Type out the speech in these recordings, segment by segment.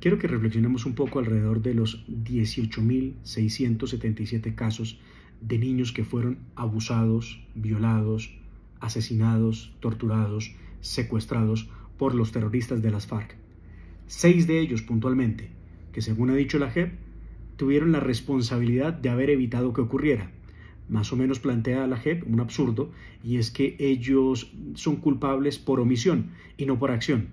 Quiero que reflexionemos un poco alrededor de los 18.677 casos de niños que fueron abusados, violados, asesinados, torturados, secuestrados por los terroristas de las FARC. Seis de ellos puntualmente, que según ha dicho la JEP, tuvieron la responsabilidad de haber evitado que ocurriera. Más o menos plantea la JEP un absurdo, y es que ellos son culpables por omisión y no por acción.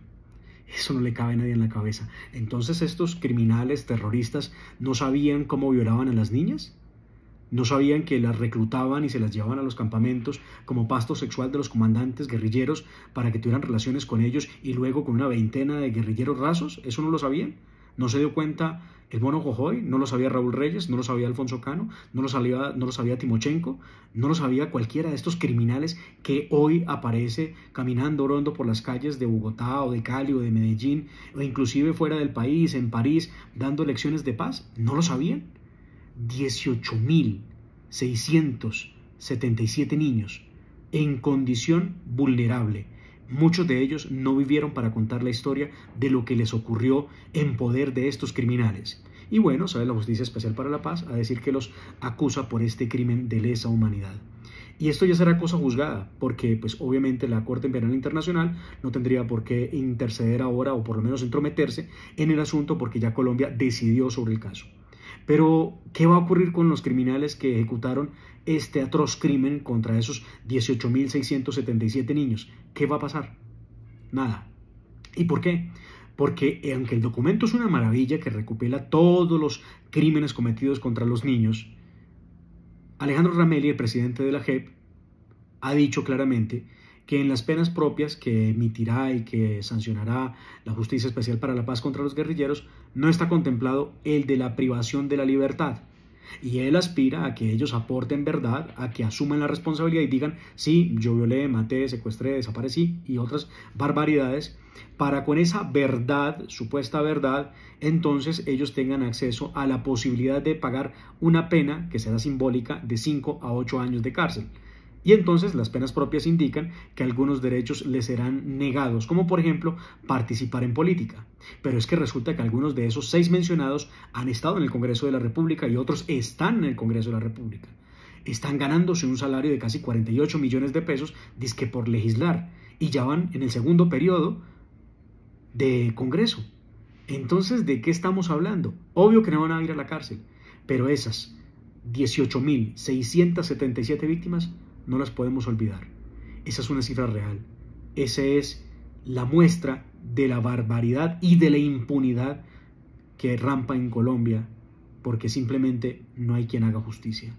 Eso no le cabe a nadie en la cabeza. Entonces estos criminales terroristas no sabían cómo violaban a las niñas. No sabían que las reclutaban y se las llevaban a los campamentos como pasto sexual de los comandantes guerrilleros para que tuvieran relaciones con ellos y luego con una veintena de guerrilleros rasos. ¿Eso no lo sabían? No se dio cuenta el mono Jojoy, no lo sabía Raúl Reyes, no lo sabía Alfonso Cano, no lo sabía, no lo sabía Timochenko, no lo sabía cualquiera de estos criminales que hoy aparece caminando rondo por las calles de Bogotá o de Cali o de Medellín o inclusive fuera del país, en París, dando lecciones de paz. No lo sabían. 18.677 niños en condición vulnerable Muchos de ellos no vivieron para contar la historia de lo que les ocurrió en poder de estos criminales. Y bueno, sabe la Justicia Especial para la Paz a decir que los acusa por este crimen de lesa humanidad. Y esto ya será cosa juzgada, porque pues obviamente la Corte Penal Internacional no tendría por qué interceder ahora o por lo menos entrometerse en el asunto porque ya Colombia decidió sobre el caso. Pero, ¿qué va a ocurrir con los criminales que ejecutaron este atroz crimen contra esos 18.677 niños? ¿Qué va a pasar? Nada. ¿Y por qué? Porque eh, aunque el documento es una maravilla que recopila todos los crímenes cometidos contra los niños, Alejandro Ramelli, el presidente de la JEP, ha dicho claramente que en las penas propias que emitirá y que sancionará la Justicia Especial para la Paz contra los guerrilleros, no está contemplado el de la privación de la libertad. Y él aspira a que ellos aporten verdad, a que asuman la responsabilidad y digan, sí, yo violé, maté, secuestré, desaparecí y otras barbaridades, para con esa verdad, supuesta verdad, entonces ellos tengan acceso a la posibilidad de pagar una pena, que sea simbólica, de 5 a 8 años de cárcel. Y entonces las penas propias indican que algunos derechos les serán negados, como por ejemplo participar en política. Pero es que resulta que algunos de esos seis mencionados han estado en el Congreso de la República y otros están en el Congreso de la República. Están ganándose un salario de casi 48 millones de pesos, disque por legislar, y ya van en el segundo periodo de Congreso. Entonces, ¿de qué estamos hablando? Obvio que no van a ir a la cárcel, pero esas 18.677 víctimas no las podemos olvidar. Esa es una cifra real. Esa es la muestra de la barbaridad y de la impunidad que rampa en Colombia porque simplemente no hay quien haga justicia.